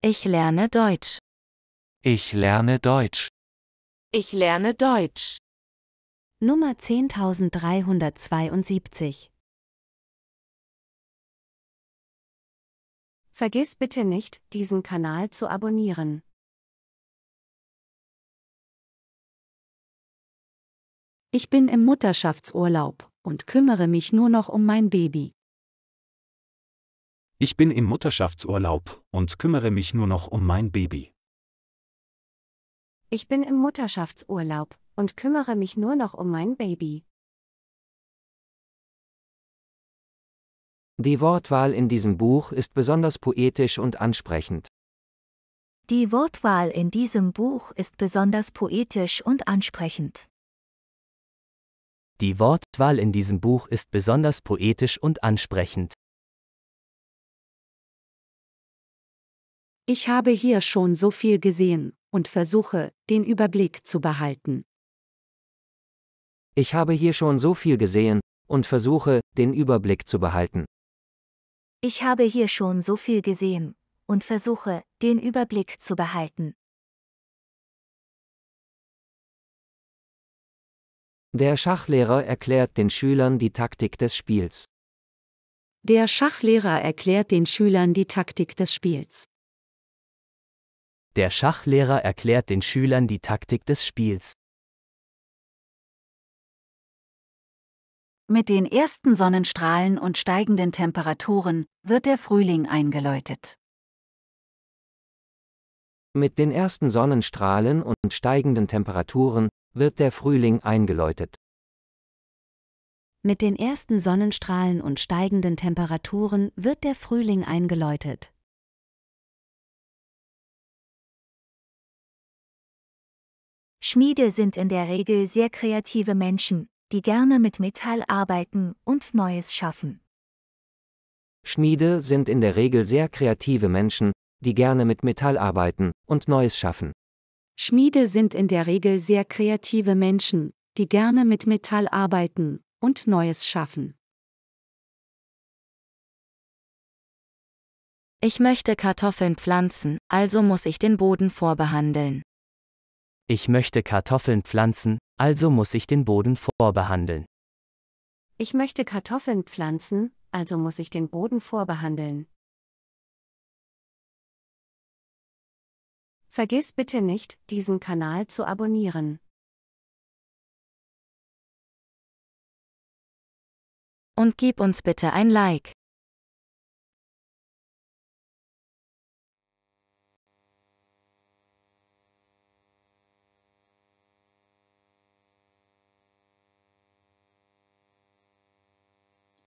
Ich lerne Deutsch. Ich lerne Deutsch. Ich lerne Deutsch. Nummer 10372. Vergiss bitte nicht, diesen Kanal zu abonnieren. Ich bin im Mutterschaftsurlaub und kümmere mich nur noch um mein Baby. Ich bin im Mutterschaftsurlaub und kümmere mich nur noch um mein Baby. Ich bin im Mutterschaftsurlaub und kümmere mich nur noch um mein Baby. Die Wortwahl in diesem Buch ist besonders poetisch und ansprechend. Die Wortwahl in diesem Buch ist besonders poetisch und ansprechend. Die Wortwahl in diesem Buch ist besonders poetisch und ansprechend. Ich habe hier schon so viel gesehen und versuche, den Überblick zu behalten. Ich habe hier schon so viel gesehen und versuche, den Überblick zu behalten. Ich habe hier schon so viel gesehen und versuche, den Überblick zu behalten. Der Schachlehrer erklärt den Schülern die Taktik des Spiels. Der Schachlehrer erklärt den Schülern die Taktik des Spiels. Der Schachlehrer erklärt den Schülern die Taktik des Spiels. Mit den ersten Sonnenstrahlen und steigenden Temperaturen wird der Frühling eingeläutet. Mit den ersten Sonnenstrahlen und steigenden Temperaturen wird der Frühling eingeläutet. Mit den ersten Sonnenstrahlen und steigenden Temperaturen wird der Frühling eingeläutet. Schmiede sind in der Regel sehr kreative Menschen, die gerne mit Metall arbeiten und Neues schaffen. Schmiede sind in der Regel sehr kreative Menschen, die gerne mit Metall arbeiten und Neues schaffen. Schmiede sind in der Regel sehr kreative Menschen, die gerne mit Metall arbeiten und Neues schaffen. Ich möchte Kartoffeln pflanzen, also muss ich den Boden vorbehandeln. Ich möchte Kartoffeln pflanzen, also muss ich den Boden vorbehandeln. Ich möchte Kartoffeln pflanzen, also muss ich den Boden vorbehandeln. Vergiss bitte nicht, diesen Kanal zu abonnieren. Und gib uns bitte ein Like.